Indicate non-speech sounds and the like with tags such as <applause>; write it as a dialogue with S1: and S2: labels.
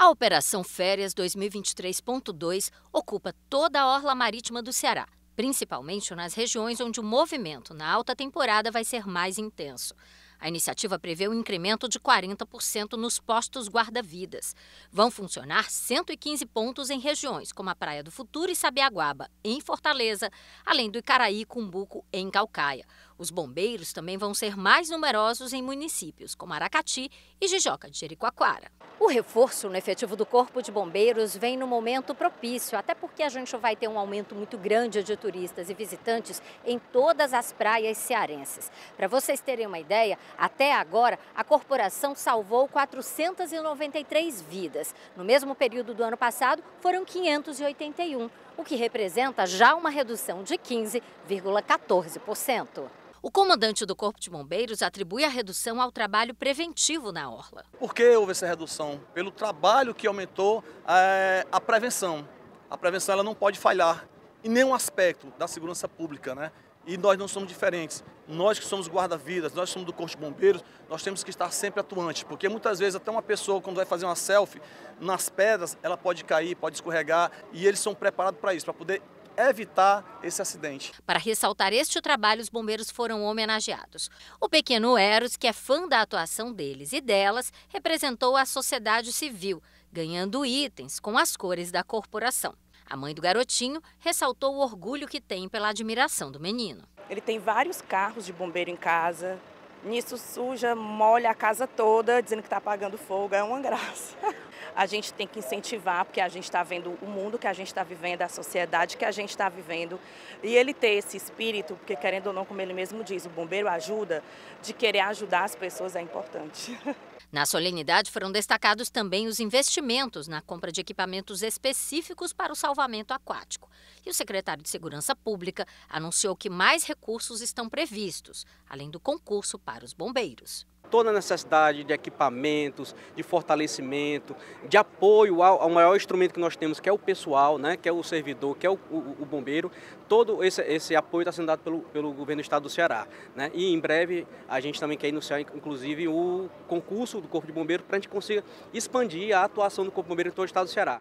S1: A Operação Férias 2023.2 ocupa toda a orla marítima do Ceará, principalmente nas regiões onde o movimento na alta temporada vai ser mais intenso. A iniciativa prevê um incremento de 40% nos postos guarda-vidas. Vão funcionar 115 pontos em regiões como a Praia do Futuro e Sabiaguaba, em Fortaleza, além do Icaraí e Cumbuco, em Calcaia. Os bombeiros também vão ser mais numerosos em municípios como Aracati e Jijoca de Jericoacoara. O reforço no efetivo do Corpo de Bombeiros vem no momento propício, até porque a gente vai ter um aumento muito grande de turistas e visitantes em todas as praias cearenses. Para vocês terem uma ideia, até agora a corporação salvou 493 vidas. No mesmo período do ano passado, foram 581, o que representa já uma redução de 15,14%. O comandante do Corpo de Bombeiros atribui a redução ao trabalho preventivo na orla.
S2: Por que houve essa redução? Pelo trabalho que aumentou é, a prevenção. A prevenção ela não pode falhar em nenhum aspecto da segurança pública, né? E nós não somos diferentes. Nós que somos guarda-vidas, nós que somos do Corpo de Bombeiros, nós temos que estar sempre atuantes, porque muitas vezes até uma pessoa, quando vai fazer uma selfie nas pedras, ela pode cair, pode escorregar, e eles são preparados para isso, para poder evitar esse acidente.
S1: Para ressaltar este trabalho, os bombeiros foram homenageados. O pequeno Eros, que é fã da atuação deles e delas, representou a sociedade civil, ganhando itens com as cores da corporação. A mãe do garotinho
S3: ressaltou o orgulho que tem pela admiração do menino. Ele tem vários carros de bombeiro em casa. Nisso suja, molha a casa toda, dizendo que está apagando fogo. É uma graça. <laughs> a gente tem que incentivar, porque a gente está vendo o mundo que a gente está vivendo, a sociedade que a gente está vivendo, e ele ter esse espírito, porque querendo ou não, como ele mesmo diz, o bombeiro ajuda, de querer ajudar as pessoas é importante.
S1: <laughs> Na solenidade foram destacados também os investimentos na compra de equipamentos específicos para o salvamento aquático. E o secretário de Segurança Pública anunciou que mais recursos estão previstos, além do concurso para os bombeiros
S4: toda a necessidade de equipamentos, de fortalecimento, de apoio ao, ao, maior instrumento que nós temos, que é o pessoal, né, que é o servidor, que é o, o, o bombeiro. Todo esse, esse apoio está sendo dado pelo, pelo governo do estado do Ceará. Né? E em breve a gente também quer iniciar, inclusive, o concurso do Corpo de Bombeiros para a gente consiga expandir a atuação do Corpo de Bombeiro em todo o estado do Ceará.